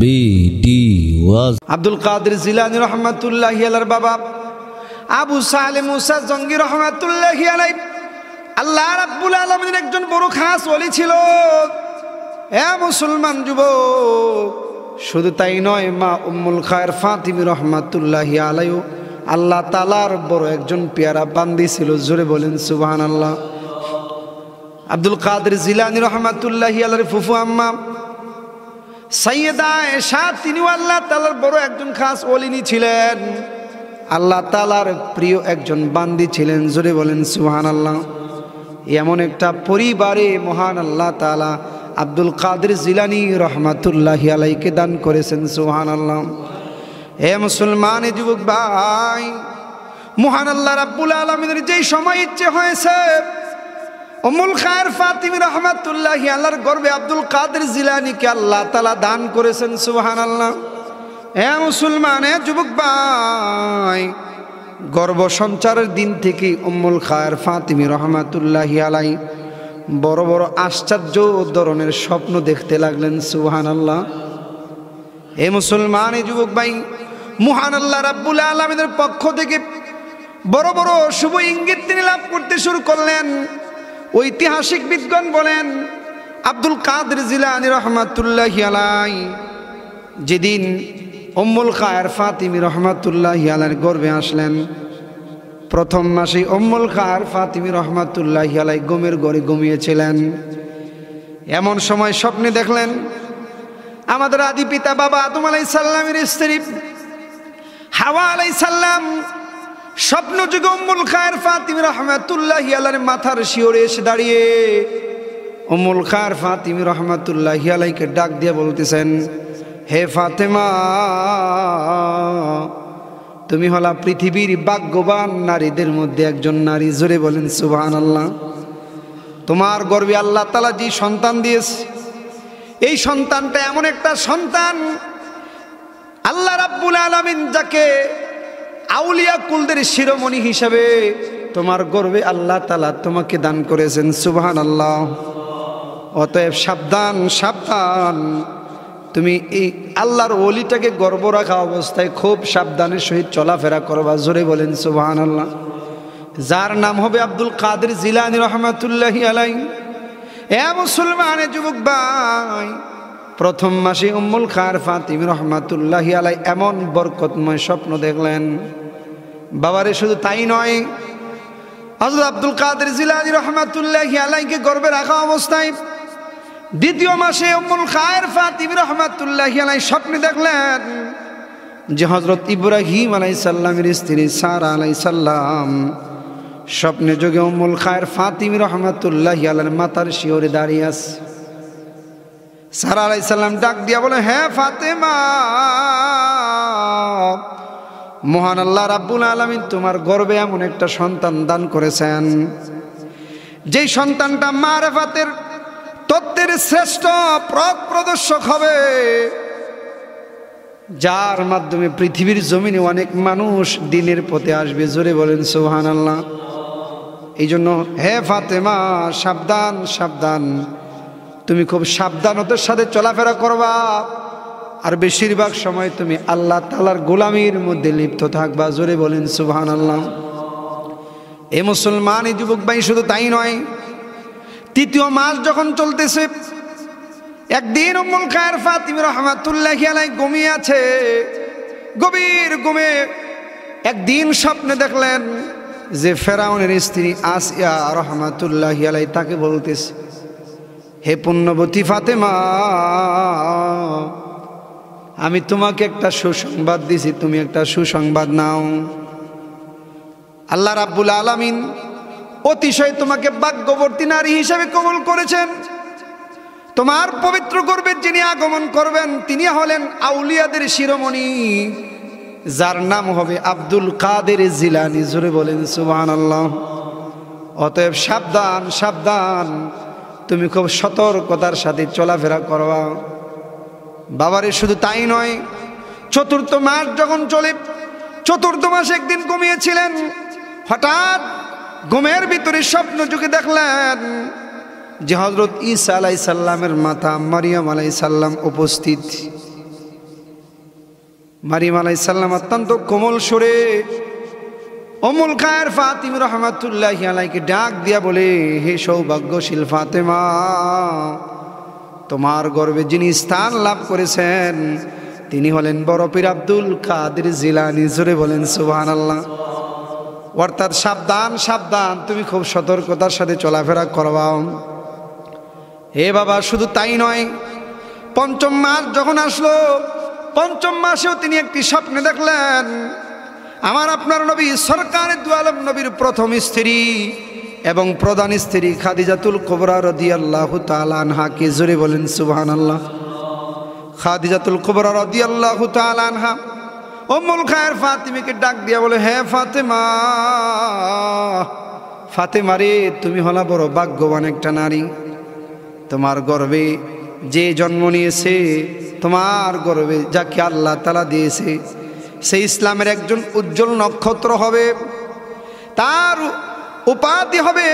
B Abdul কাদের জিলানি রহমাতুল্লাহ বাবা আবু সালে মুসা জঙ্গি রহমাতুল্লাহ আলাই আল্লাহ রাব্বুল আলমিনের একজন বড় খাস অলি ছিল এ মুসলমান যুব শুধু তাই নয় মা উম্মুল খায়ের ফাতিমি রহমাতুল্লাহ আলাইও আল্লাহ তালার বড় একজন পেয়ারা বান্দি ছিল জোরে বলেন সুবাহান আল্লাহ আব্দুল কাদের জিলানি রহমাতুল্লাহ আলার ফুফু আম্মা সাইয়েদা এশা তিনিও আল্লাহ তালার বড় একজন খাস অলিনি ছিলেন আল্লাহ তালার প্রিয় একজন বান্দি ছিলেন জোরে বলেন সুহান আল্লাহ এমন একটা পরিবারে মহান আল্লাহ তালা আব্দুল কাদের জিলানি রহমাতুল্লাহি আলাইকে দান করেছেন সুহান আল্লাহ হে মুসলমান যুবক ভাই মহান আল্লাহ রাব্বুল আলমিনের যেই সময় ইচ্ছে হয়েছে অমুল খায়ের ফাতিম রহমাতুল্লাহি আল্লাহর গর্বে আব্দুল কাদের জিলানিকে আল্লাহ তালা দান করেছেন সুহান আল্লাহ এ মুসলমান এ যুবক ভাই গর্ব সঞ্চারের দিন থেকে অম্মুল খায়ের ফাতিমি রহমাতুল্লাহি আলাই বড় বড় আশ্চর্য ধরনের স্বপ্ন দেখতে লাগলেন সুহান আল্লাহ এ মুসলমান এ যুবক ভাই মুহান আল্লাহ রাব্বুল আলমের পক্ষ থেকে বড় বড় শুভ ইঙ্গিত তিনি লাভ করতে শুরু করলেন ঐতিহাসিক বিজ্ঞান বলেন আব্দুল কাদের জিলানি রহমাতুল্লাহ হিয়ালাই যেদিন অম্মুল খায়ের ফাতিমি রহমাতুল্লাহ হিয়ালার গর্বে আসলেন প্রথম মাসে অম্মুল খায়ের ফাতিমি রহমাতুল্লাহ হিয়ালাই গমের গড়ে গমিয়েছিলেন এমন সময় স্বপ্নে দেখলেন আমাদের আদি পিতা বাবা আদম আলাই সাল্লামের স্ত্রী হাওয়া আলাই সাল্লাম স্বপ্ন যুগে অম্মুল খায়ের ফাতিম রহমাতুল্লাহ আলার মাথার শিওরে এসে দাঁড়িয়ে অমুল খায়ের ফাতিম রহমাতুল্লাহ আলাইকে ডাক দিয়ে বলতেছেন হে ফাতেমা তুমি হলা পৃথিবীর ভাগ্যবান নারীদের মধ্যে একজন নারী জোরে বলেন সুবাহান আল্লাহ তোমার গর্বে আল্লাহ তালা যে সন্তান দিয়েছে এই সন্তানটা এমন একটা সন্তান আল্লাহ রাব্বুল আলমিন যাকে আউলিয়া কুলদের শিরোমণি হিসাবে তোমার গর্বে আল্লাহ তালা তোমাকে দান করেছেন সুবহান আল্লাহ অতএব সাবধান সাবধান তুমি এই আল্লাহর অলিটাকে গর্ব রাখা অবস্থায় খুব সাবধানের সহিত চলাফেরা করবা জোরে বলেন সুবহান আল্লাহ যার নাম হবে আব্দুল কাদের জিলানি রহমাতুল্লাহি আলাই এ মুসলমানে যুবক ভাই প্রথম মাসে উম্মুল খার ফাতিম রহমাতুল্লাহি আলাই এমন বরকতময় স্বপ্ন দেখলেন বাবারে শুধু তাই নয় হজরত আব্দুল কাদের জিলানি রহমাতুল্লাহি আলাইকে গর্বে রাখা অবস্থায় দ্বিতীয় মাসে অমুল খায়ের ফাতিম রহমাতুল্লাহি আলাই স্বপ্নে দেখলেন যে হজরত ইব্রাহিম আলাই সাল্লামের স্ত্রী সারা আলাই সাল্লাম স্বপ্নে যোগে অমুল খায়ের ফাতিম রহমাতুল্লাহি আলার মাতার শিওরে দাঁড়িয়ে আস সারা আলাই সাল্লাম ডাক দিয়া বলে হ্যাঁ ফাতেমা মহান আল্লাহ রাব্বুল আলমিন তোমার গর্বে এমন একটা সন্তান দান করেছেন যেই সন্তানটা মারেফাতের তত্ত্বের শ্রেষ্ঠ প্রক প্রদর্শক হবে যার মাধ্যমে পৃথিবীর জমিনে অনেক মানুষ দিনের পথে আসবে জোরে বলেন সোহান আল্লাহ এই জন্য হে ফাতেমা সাবধান সাবধান তুমি খুব সাবধানতার সাথে চলাফেরা করবা আর বেশিরভাগ সময় তুমি আল্লাহ তালার গোলামির মধ্যে লিপ্ত থাকবা জোরে বলেন সুবহান আল্লাহ এ মুসলমান এই যুবক ভাই শুধু তাই নয় তৃতীয় মাস যখন চলতেছে একদিন উম্মুল খায়ের ফাতিম রহমাতুল্লাহ আলাই ঘুমিয়ে আছে গভীর গমে একদিন স্বপ্নে দেখলেন যে ফেরাউনের স্ত্রী আসিয়া রহমাতুল্লাহ আলাই তাকে বলতেছে হে পুণ্যবতী ফাতেমা আমি তোমাকে একটা সুসংবাদ দিছি তুমি একটা সুসংবাদ নাও আল্লাহ রাব্বুল আলমিন অতিশয় তোমাকে বাক্যবর্তী নারী হিসেবে কবল করেছেন তোমার পবিত্র গর্বের যিনি আগমন করবেন তিনি হলেন আউলিয়াদের শিরোমণি যার নাম হবে আব্দুল কাদের জিলানি জুড়ে বলেন সুবাহ আল্লাহ অতএব সাবধান সাবধান তুমি খুব সতর্কতার সাথে চলাফেরা করবা বাবারে শুধু তাই নয় চতুর্থ মাস যখন চলে চতুর্থ মাস একদিন ঘুমিয়েছিলেন হঠাৎ ঘুমের ভিতরে স্বপ্ন চোখে দেখলেন যে হজরত ঈসা আলাই সাল্লামের মাথা মারিয়াম আলাই সাল্লাম উপস্থিত মারিয়াম আলাই সাল্লাম অত্যন্ত কোমল সুরে অমুল খায়ের ফাতিম রহমাতুল্লাহ আলাইকে ডাক দিয়া বলে হে সৌভাগ্যশীল ফাতেমা তোমার গর্বে যিনি স্থান লাভ করেছেন তিনি হলেন বরফির আব্দুল কাদের জিলানি জোরে বলেন সুবাহ আল্লাহ অর্থাৎ সাবধান সাবধান তুমি খুব সতর্কতার সাথে চলাফেরা করবাও হে বাবা শুধু তাই নয় পঞ্চম মাস যখন আসলো পঞ্চম মাসেও তিনি একটি স্বপ্নে দেখলেন আমার আপনার নবী সরকারের দুয়ালম নবীর প্রথম স্ত্রী এবং প্রধান স্ত্রী খাদিজাতুল কোবরা রদিয়াল্লাহু তালানহাকে জোরে বলেন সুবাহান আল্লাহ খাদিজাতুল কোবরা রদিয়াল্লাহু তালানহা অমুল খায়ের ফাতেমিকে ডাক দিয়া বলে হ্যাঁ ফাতেমা ফাতেমা রে তুমি হলা বড় ভাগ্যবান একটা নারী তোমার গর্বে যে জন্ম নিয়েছে তোমার গর্বে যাকে আল্লাহ তালা দিয়েছে সেই ইসলামের একজন উজ্জ্বল নক্ষত্র হবে তার উপাধি হবে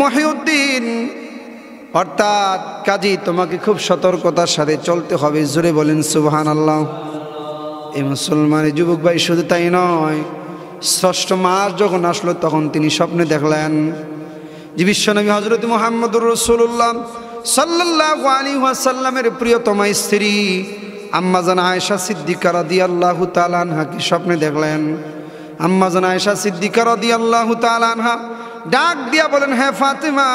মহিউদ্দিন অর্থাৎ কাজী তোমাকে খুব সতর্কতার সাথে চলতে হবে জোরে বলেন সুবহান আল্লাহ এই মুসলমানের যুবক ভাই শুধু তাই নয় ষষ্ঠ মাস যখন আসলো তখন তিনি স্বপ্নে দেখলেন যে বিশ্বনবী হজরত মোহাম্মদুর রসুল্লাহ সাল্লাহ আলী সাল্লামের প্রিয়তমা স্ত্রী আম্মাজান আয়েশা সিদ্দিকার দি আল্লাহ তালানহাকে স্বপ্নে দেখলেন আম্মাজান আয়েশা সিদ্দিকার দি আল্লাহ তালানহা ডাক দিয়া বলেন হ্যাঁ ফাতেমা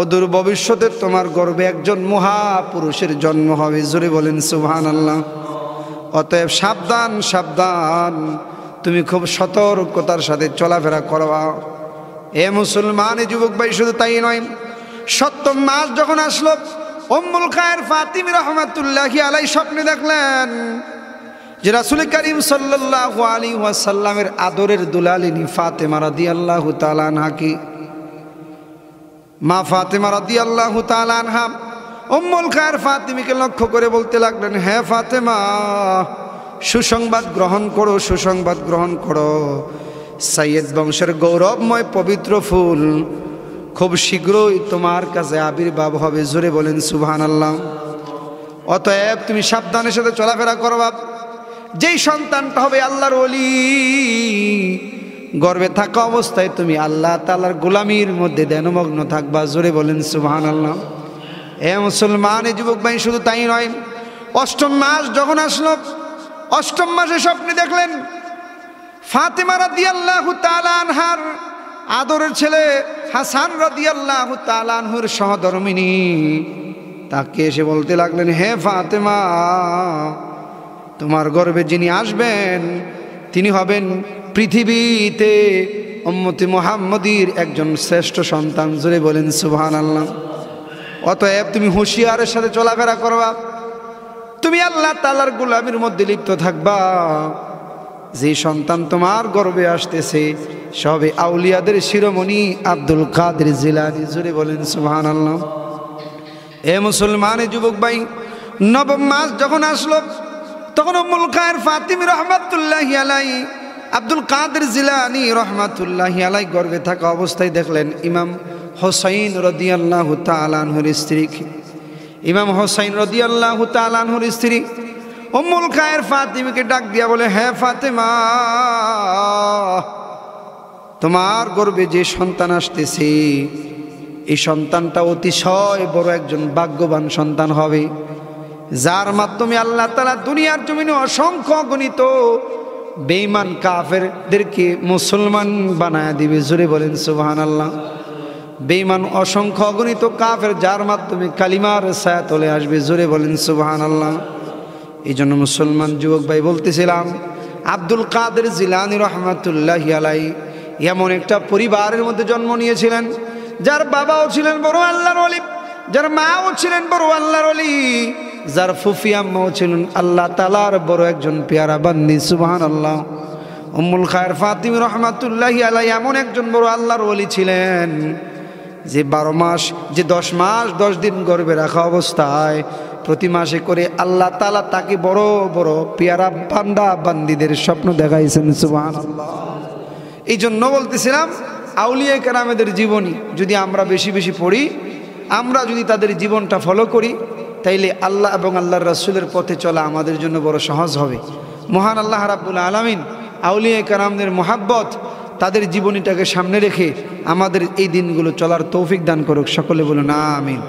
অদূর ভবিষ্যতে তোমার গর্বে একজন মহাপুরুষের জন্ম হবে জোরে বলেন সুহান আল্লাহ অতএব সাবধান সাবধান তুমি খুব সতর্কতার সাথে চলাফেরা করবা এ মুসলমান এ যুবক ভাই শুধু তাই নয় সত্য মাস যখন আসলো অম্মুল খায়ের ফাতিম রহমাতুল্লাহি আলাই স্বপ্নে দেখলেন যে রাসুল করিম সাল্লাহ আলী ওয়াসাল্লামের আদরের দুলালিনী ফাতেমা রাদি আল্লাহ তালানহাকে মা ফাতেমা রাদি আল্লাহ তালানহা অম্মল খায়ের ফাতেমিকে লক্ষ্য করে বলতে লাগলেন হ্যাঁ ফাতেমা সুসংবাদ গ্রহণ করো সুসংবাদ গ্রহণ করো সাইয়েদ বংশের গৌরবময় পবিত্র ফুল খুব শীঘ্রই তোমার কাছে আবির্ভাব হবে জোরে বলেন সুবহান আল্লাহ অতএব তুমি সাবধানের সাথে চলাফেরা করো বাপ যেই সন্তানটা হবে আল্লাহর অলি গর্বে থাকা অবস্থায় তুমি আল্লাহ তালার গোলামির মধ্যে ধ্যানমগ্ন থাকবা জোরে বলেন সুবাহান আল্লাহ এ মুসলমান এ যুবক ভাই শুধু তাই নয় অষ্টম মাস যখন আসলো অষ্টম মাসে স্বপ্নে দেখলেন ফাতেমারা আল্লাহ তালানহার আদরের ছেলে হাসান রদিয়াল্লাহ তালানহুর সহধর্মিনী তাকে এসে বলতে লাগলেন হে ফাতেমা তোমার গর্বে যিনি আসবেন তিনি হবেন পৃথিবীতে অম্মতি মোহাম্মদীর একজন শ্রেষ্ঠ সন্তান জুড়ে বলেন সুবহান আল্লাহ অতএব তুমি হুঁশিয়ারের সাথে চলাফেরা করবা তুমি আল্লাহ তালার গুলামির মধ্যে লিপ্ত থাকবা যে সন্তান তোমার গর্বে আসতেছে সবে আউলিয়াদের শিরোমণি আব্দুল কাদের জিলানি জুড়ে বলেন সুবহান আল্লাহ এ মুসলমান যুবক ভাই নবম মাস যখন আসলো তখন উম্মুল খায়ের ফাতিম রহমাতুল্লাহ আলাই আব্দুল কাদের জিলানি রহমাতুল্লাহ আলাই গর্বে থাকা অবস্থায় দেখলেন ইমাম হোসাইন রদিয়াল্লাহ তালানহুর স্ত্রীকে ইমাম হোসাইন রদিয়াল্লাহ তালানহুর স্ত্রী উম্মুল খায়ের ফাতিমকে ডাক দিয়া বলে হ্যাঁ ফাতেমা তোমার গর্বে যে সন্তান আসতেছে এই সন্তানটা অতিশয় বড় একজন ভাগ্যবান সন্তান হবে যার মাধ্যমে আল্লাহ তালা দুনিয়ার জমিনে অসংখ্য গণিত বেইমান কাফেরদেরকে মুসলমান বানায় দিবে জুড়ে বলেন সুবাহান আল্লাহ বেইমান অসংখ্য অগণিত কাফের যার মাধ্যমে কালিমার সায়া তলে আসবে জোরে বলেন সুবাহান আল্লাহ এই জন্য মুসলমান যুবক ভাই বলতেছিলাম আব্দুল কাদের জিলানি রহমাতুল্লাহ আলাই এমন একটা পরিবারের মধ্যে জন্ম নিয়েছিলেন যার বাবাও ছিলেন বড় আল্লাহর অলি যার মাও ছিলেন বড় আল্লাহর অলি যার ফুফিয়া আম্মাও ছিলেন আল্লাহ তালার বড় একজন পেয়ারা বান্দি সুবাহান আল্লাহ উম্মুল খায়ের ফাতিম রহমাতুল্লাহ আলাই এমন একজন বড় আল্লাহর ওলি ছিলেন যে বারো মাস যে দশ মাস দশ দিন গর্বে রাখা অবস্থায় প্রতি মাসে করে আল্লাহ তালা তাকে বড় বড় পেয়ারা বান্দা বান্দিদের স্বপ্ন দেখাইছেন সুবাহান এই জন্য বলতেছিলাম আউলিয়া কেরামেদের জীবনী যদি আমরা বেশি বেশি পড়ি আমরা যদি তাদের জীবনটা ফলো করি তাইলে আল্লাহ এবং আল্লাহর রাসুলের পথে চলা আমাদের জন্য বড় সহজ হবে মহান আল্লাহ রাব্বুল আলমিন আউলিয়া কারামদের মোহাব্বত তাদের জীবনীটাকে সামনে রেখে আমাদের এই দিনগুলো চলার তৌফিক দান করুক সকলে বলুন আমিন